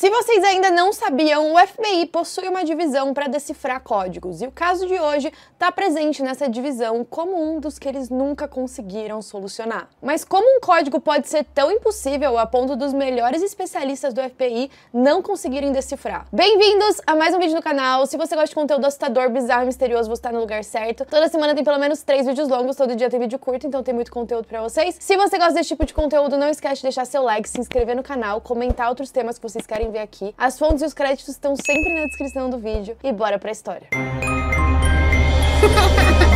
Se vocês ainda não sabiam, o FBI possui uma divisão para decifrar códigos, e o caso de hoje está presente nessa divisão como um dos que eles nunca conseguiram solucionar. Mas como um código pode ser tão impossível a ponto dos melhores especialistas do FBI não conseguirem decifrar? Bem-vindos a mais um vídeo no canal. Se você gosta de conteúdo assustador, bizarro e misterioso, você está no lugar certo. Toda semana tem pelo menos três vídeos longos, todo dia tem vídeo curto, então tem muito conteúdo para vocês. Se você gosta desse tipo de conteúdo, não esquece de deixar seu like, se inscrever no canal, comentar outros temas que vocês querem ver aqui. As fontes e os créditos estão sempre na descrição do vídeo e bora pra história.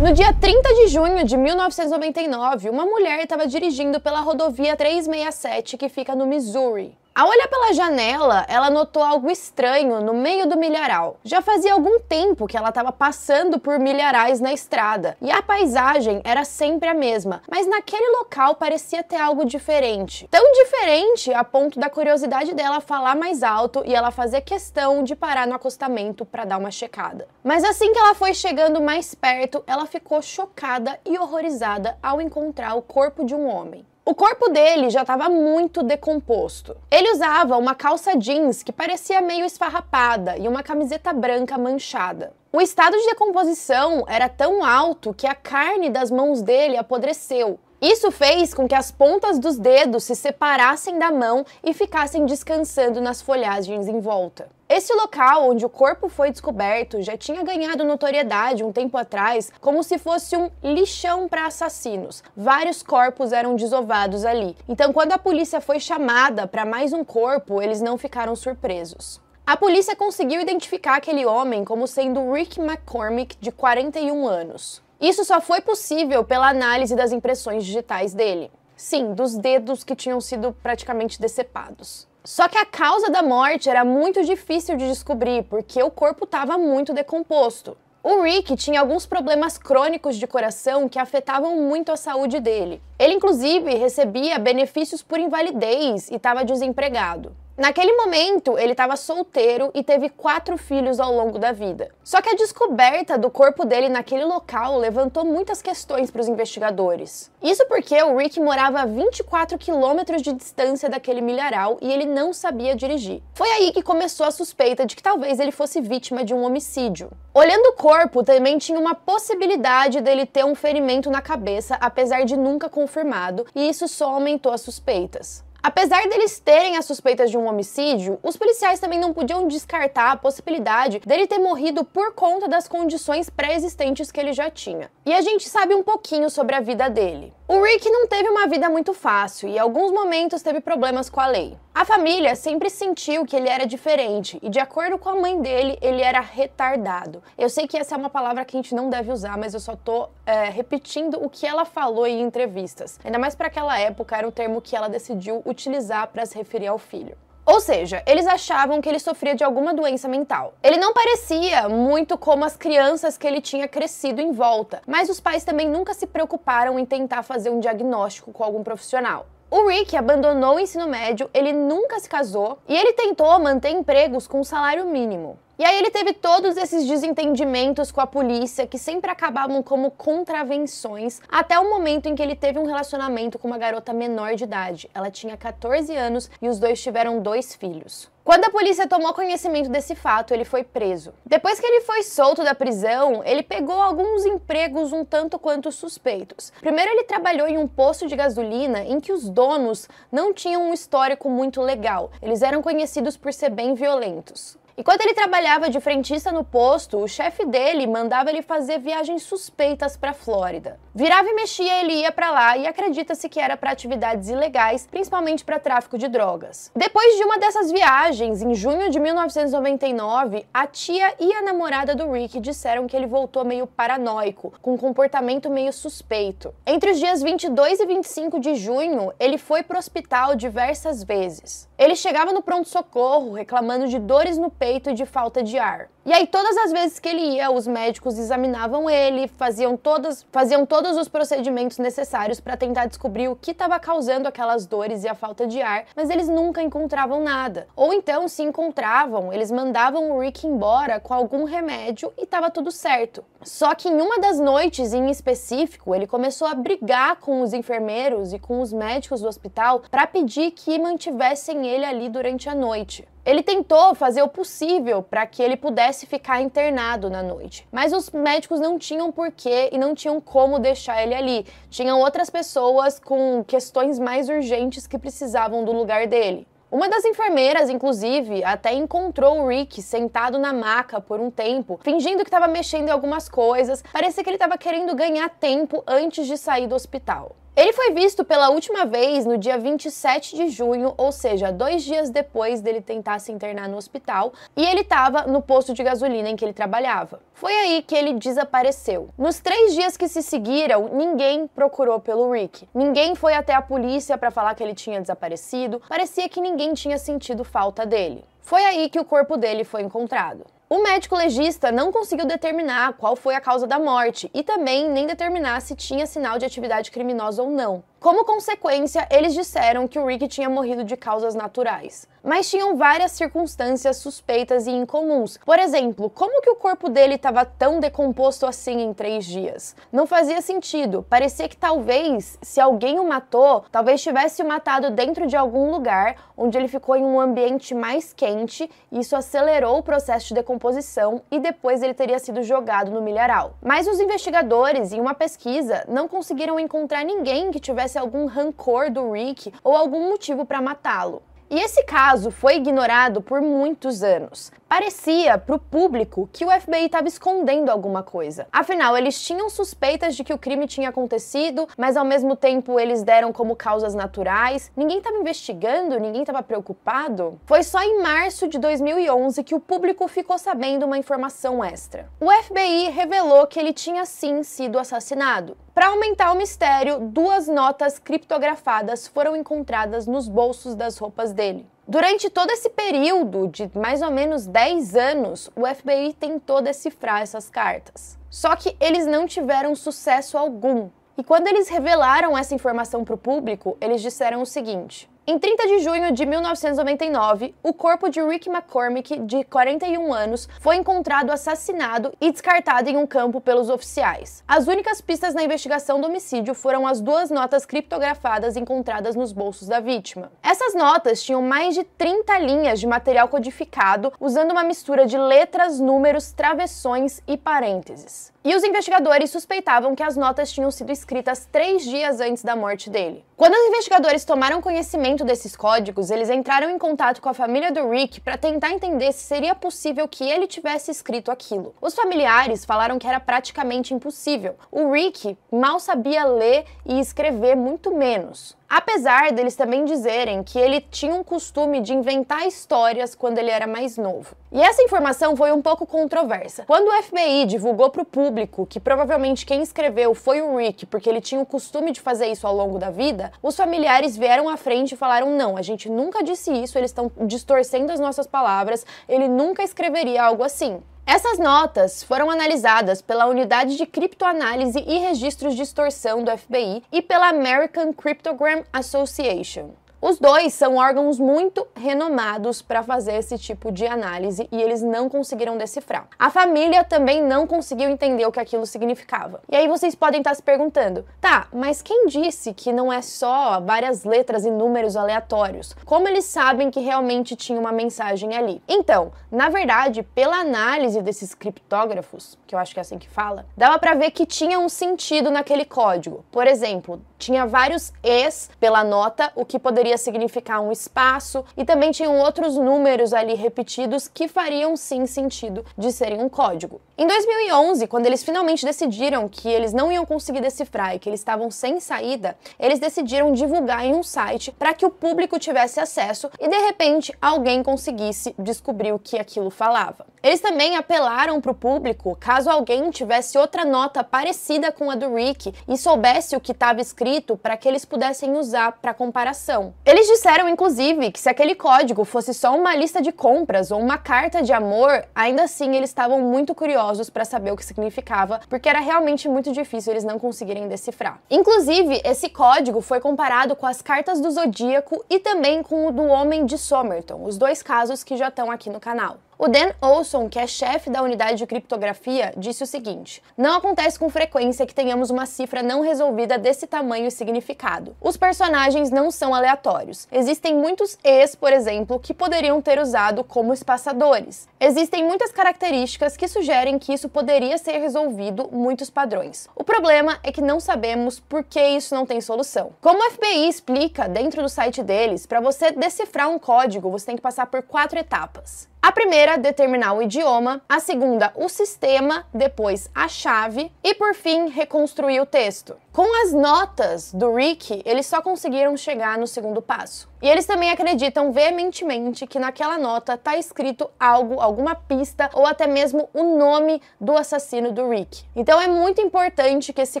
No dia 30 de junho de 1999, uma mulher estava dirigindo pela rodovia 367 que fica no Missouri. Ao olhar pela janela, ela notou algo estranho no meio do milharal. Já fazia algum tempo que ela estava passando por milharais na estrada, e a paisagem era sempre a mesma, mas naquele local parecia ter algo diferente. Tão diferente a ponto da curiosidade dela falar mais alto e ela fazer questão de parar no acostamento para dar uma checada. Mas assim que ela foi chegando mais perto, ela ficou chocada e horrorizada ao encontrar o corpo de um homem. O corpo dele já estava muito decomposto. Ele usava uma calça jeans que parecia meio esfarrapada e uma camiseta branca manchada. O estado de decomposição era tão alto que a carne das mãos dele apodreceu, isso fez com que as pontas dos dedos se separassem da mão e ficassem descansando nas folhagens em volta. Esse local onde o corpo foi descoberto já tinha ganhado notoriedade um tempo atrás como se fosse um lixão para assassinos. Vários corpos eram desovados ali. Então, quando a polícia foi chamada para mais um corpo, eles não ficaram surpresos. A polícia conseguiu identificar aquele homem como sendo Rick McCormick, de 41 anos. Isso só foi possível pela análise das impressões digitais dele. Sim, dos dedos que tinham sido praticamente decepados. Só que a causa da morte era muito difícil de descobrir, porque o corpo estava muito decomposto. O Rick tinha alguns problemas crônicos de coração que afetavam muito a saúde dele. Ele, inclusive, recebia benefícios por invalidez e estava desempregado. Naquele momento, ele estava solteiro e teve quatro filhos ao longo da vida. Só que a descoberta do corpo dele naquele local levantou muitas questões para os investigadores. Isso porque o Rick morava a 24 quilômetros de distância daquele milharal e ele não sabia dirigir. Foi aí que começou a suspeita de que talvez ele fosse vítima de um homicídio. Olhando o corpo, também tinha uma possibilidade dele ter um ferimento na cabeça, apesar de nunca confirmado, e isso só aumentou as suspeitas. Apesar deles terem as suspeitas de um homicídio, os policiais também não podiam descartar a possibilidade dele ter morrido por conta das condições pré-existentes que ele já tinha. E a gente sabe um pouquinho sobre a vida dele. O Rick não teve uma vida muito fácil e, em alguns momentos, teve problemas com a lei. A família sempre sentiu que ele era diferente e, de acordo com a mãe dele, ele era retardado. Eu sei que essa é uma palavra que a gente não deve usar, mas eu só tô é, repetindo o que ela falou em entrevistas. Ainda mais para aquela época, era o termo que ela decidiu utilizar para se referir ao filho. Ou seja, eles achavam que ele sofria de alguma doença mental. Ele não parecia muito como as crianças que ele tinha crescido em volta, mas os pais também nunca se preocuparam em tentar fazer um diagnóstico com algum profissional. O Rick abandonou o ensino médio, ele nunca se casou e ele tentou manter empregos com salário mínimo. E aí ele teve todos esses desentendimentos com a polícia que sempre acabavam como contravenções, até o momento em que ele teve um relacionamento com uma garota menor de idade. Ela tinha 14 anos e os dois tiveram dois filhos. Quando a polícia tomou conhecimento desse fato, ele foi preso. Depois que ele foi solto da prisão, ele pegou alguns empregos um tanto quanto suspeitos. Primeiro, ele trabalhou em um posto de gasolina em que os donos não tinham um histórico muito legal. Eles eram conhecidos por ser bem violentos. Enquanto ele trabalhava de frentista no posto, o chefe dele mandava ele fazer viagens suspeitas para a Flórida. Virava e mexia, ele ia para lá e acredita-se que era para atividades ilegais, principalmente para tráfico de drogas. Depois de uma dessas viagens, em junho de 1999, a tia e a namorada do Rick disseram que ele voltou meio paranoico, com um comportamento meio suspeito. Entre os dias 22 e 25 de junho, ele foi para o hospital diversas vezes. Ele chegava no pronto-socorro reclamando de dores no peito de falta de ar. E aí todas as vezes que ele ia, os médicos examinavam ele, faziam todos, faziam todos os procedimentos necessários para tentar descobrir o que estava causando aquelas dores e a falta de ar, mas eles nunca encontravam nada. Ou então se encontravam, eles mandavam o Rick embora com algum remédio e estava tudo certo. Só que em uma das noites em específico, ele começou a brigar com os enfermeiros e com os médicos do hospital para pedir que mantivessem ele ali durante a noite. Ele tentou fazer o possível para que ele pudesse ficar internado na noite, mas os médicos não tinham porquê e não tinham como deixar ele ali. Tinham outras pessoas com questões mais urgentes que precisavam do lugar dele. Uma das enfermeiras, inclusive, até encontrou o Rick sentado na maca por um tempo, fingindo que estava mexendo em algumas coisas. Parecia que ele estava querendo ganhar tempo antes de sair do hospital. Ele foi visto pela última vez no dia 27 de junho, ou seja, dois dias depois dele tentar se internar no hospital, e ele estava no posto de gasolina em que ele trabalhava. Foi aí que ele desapareceu. Nos três dias que se seguiram, ninguém procurou pelo Rick. Ninguém foi até a polícia para falar que ele tinha desaparecido, parecia que ninguém tinha sentido falta dele. Foi aí que o corpo dele foi encontrado. O médico legista não conseguiu determinar qual foi a causa da morte e também nem determinar se tinha sinal de atividade criminosa ou não. Como consequência, eles disseram que o Rick tinha morrido de causas naturais. Mas tinham várias circunstâncias suspeitas e incomuns. Por exemplo, como que o corpo dele estava tão decomposto assim em três dias? Não fazia sentido. Parecia que talvez, se alguém o matou, talvez tivesse o matado dentro de algum lugar onde ele ficou em um ambiente mais quente. E isso acelerou o processo de decomposição e depois ele teria sido jogado no milharal. Mas os investigadores, em uma pesquisa, não conseguiram encontrar ninguém que tivesse tivesse algum rancor do Rick ou algum motivo para matá-lo. E esse caso foi ignorado por muitos anos. Parecia para o público que o FBI estava escondendo alguma coisa. Afinal, eles tinham suspeitas de que o crime tinha acontecido, mas ao mesmo tempo eles deram como causas naturais. Ninguém estava investigando, ninguém estava preocupado. Foi só em março de 2011 que o público ficou sabendo uma informação extra. O FBI revelou que ele tinha sim sido assassinado. Para aumentar o mistério, duas notas criptografadas foram encontradas nos bolsos das roupas dele dele. Durante todo esse período de mais ou menos 10 anos, o FBI tentou decifrar essas cartas. Só que eles não tiveram sucesso algum. E quando eles revelaram essa informação para o público, eles disseram o seguinte: em 30 de junho de 1999, o corpo de Rick McCormick, de 41 anos, foi encontrado assassinado e descartado em um campo pelos oficiais. As únicas pistas na investigação do homicídio foram as duas notas criptografadas encontradas nos bolsos da vítima. Essas notas tinham mais de 30 linhas de material codificado, usando uma mistura de letras, números, travessões e parênteses. E os investigadores suspeitavam que as notas tinham sido escritas três dias antes da morte dele. Quando os investigadores tomaram conhecimento lançamento desses códigos, eles entraram em contato com a família do Rick para tentar entender se seria possível que ele tivesse escrito aquilo. Os familiares falaram que era praticamente impossível. O Rick mal sabia ler e escrever muito menos. Apesar deles também dizerem que ele tinha um costume de inventar histórias quando ele era mais novo. E essa informação foi um pouco controversa. Quando o FBI divulgou para o público que provavelmente quem escreveu foi o Rick, porque ele tinha o costume de fazer isso ao longo da vida, os familiares vieram à frente e falaram: não, a gente nunca disse isso, eles estão distorcendo as nossas palavras, ele nunca escreveria algo assim. Essas notas foram analisadas pela Unidade de Criptoanálise e Registros de Extorsão do FBI e pela American Cryptogram Association. Os dois são órgãos muito renomados para fazer esse tipo de análise e eles não conseguiram decifrar. A família também não conseguiu entender o que aquilo significava. E aí vocês podem estar tá se perguntando: tá, mas quem disse que não é só várias letras e números aleatórios? Como eles sabem que realmente tinha uma mensagem ali? Então, na verdade, pela análise desses criptógrafos, que eu acho que é assim que fala, dava para ver que tinha um sentido naquele código. Por exemplo, tinha vários E's pela nota, o que poderia significar um espaço e também tinham outros números ali repetidos que fariam sim sentido de serem um código. Em 2011, quando eles finalmente decidiram que eles não iam conseguir decifrar e que eles estavam sem saída, eles decidiram divulgar em um site para que o público tivesse acesso e de repente alguém conseguisse descobrir o que aquilo falava. Eles também apelaram para o público caso alguém tivesse outra nota parecida com a do Rick e soubesse o que estava escrito para que eles pudessem usar para comparação. Eles disseram, inclusive, que se aquele código fosse só uma lista de compras ou uma carta de amor, ainda assim eles estavam muito curiosos para saber o que significava, porque era realmente muito difícil eles não conseguirem decifrar. Inclusive, esse código foi comparado com as cartas do zodíaco e também com o do Homem de Somerton, os dois casos que já estão aqui no canal. O Dan Olson, que é chefe da unidade de criptografia, disse o seguinte: Não acontece com frequência que tenhamos uma cifra não resolvida desse tamanho e significado. Os personagens não são aleatórios. Existem muitos E's, por exemplo, que poderiam ter usado como espaçadores. Existem muitas características que sugerem que isso poderia ser resolvido muitos padrões. O problema é que não sabemos por que isso não tem solução. Como o FBI explica dentro do site deles, para você decifrar um código, você tem que passar por quatro etapas. A primeira, determinar o idioma, a segunda, o sistema, depois a chave e por fim, reconstruir o texto. Com as notas do Rick, eles só conseguiram chegar no segundo passo. E eles também acreditam veementemente que naquela nota tá escrito algo, alguma pista ou até mesmo o nome do assassino do Rick. Então é muito importante que esse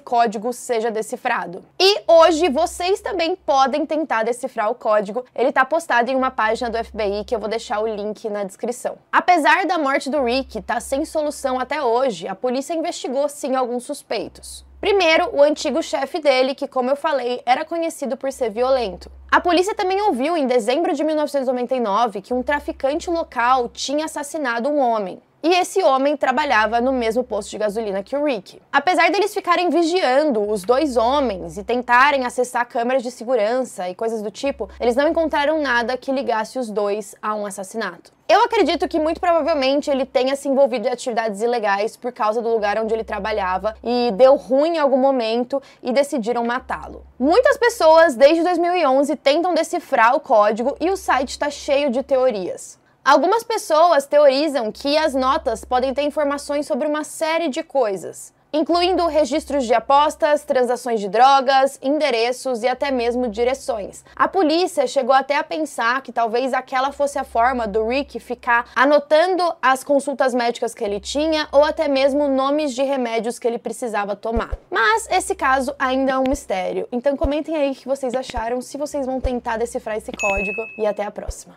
código seja decifrado. E hoje vocês também podem tentar decifrar o código. Ele tá postado em uma página do FBI que eu vou deixar o link na descrição. Apesar da morte do Rick tá sem solução até hoje, a polícia investigou sim alguns suspeitos. Primeiro, o antigo chefe dele, que, como eu falei, era conhecido por ser violento. A polícia também ouviu em dezembro de 1999 que um traficante local tinha assassinado um homem e esse homem trabalhava no mesmo posto de gasolina que o Rick. Apesar deles ficarem vigiando os dois homens e tentarem acessar câmeras de segurança e coisas do tipo, eles não encontraram nada que ligasse os dois a um assassinato. Eu acredito que muito provavelmente ele tenha se envolvido em atividades ilegais por causa do lugar onde ele trabalhava e deu ruim em algum momento e decidiram matá-lo. Muitas pessoas desde 2011 tentam decifrar o código e o site está cheio de teorias. Algumas pessoas teorizam que as notas podem ter informações sobre uma série de coisas, incluindo registros de apostas, transações de drogas, endereços e até mesmo direções. A polícia chegou até a pensar que talvez aquela fosse a forma do Rick ficar anotando as consultas médicas que ele tinha ou até mesmo nomes de remédios que ele precisava tomar. Mas esse caso ainda é um mistério. Então comentem aí o que vocês acharam, se vocês vão tentar decifrar esse código e até a próxima.